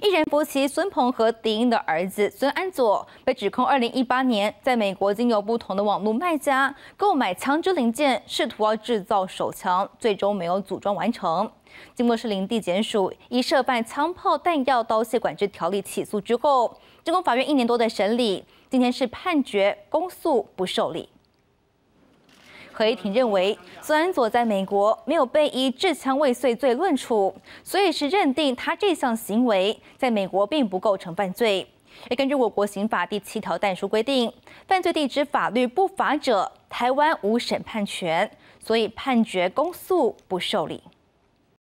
艺人夫妻孙鹏和迪英的儿子孙安佐被指控，二零一八年在美国经由不同的网络卖家购买枪支零件，试图要制造手枪，最终没有组装完成。经过市林地检署依涉犯枪炮弹药刀械管制条例起诉之后，正公法院一年多的审理，今天是判决公诉不受理。合议庭认为，孙安佐在美国没有被以致枪未遂罪论处，所以是认定他这项行为在美国并不构成犯罪。根据我国刑法第七条但书规定，犯罪地之法律不法者，台湾无审判权，所以判决公诉不受理。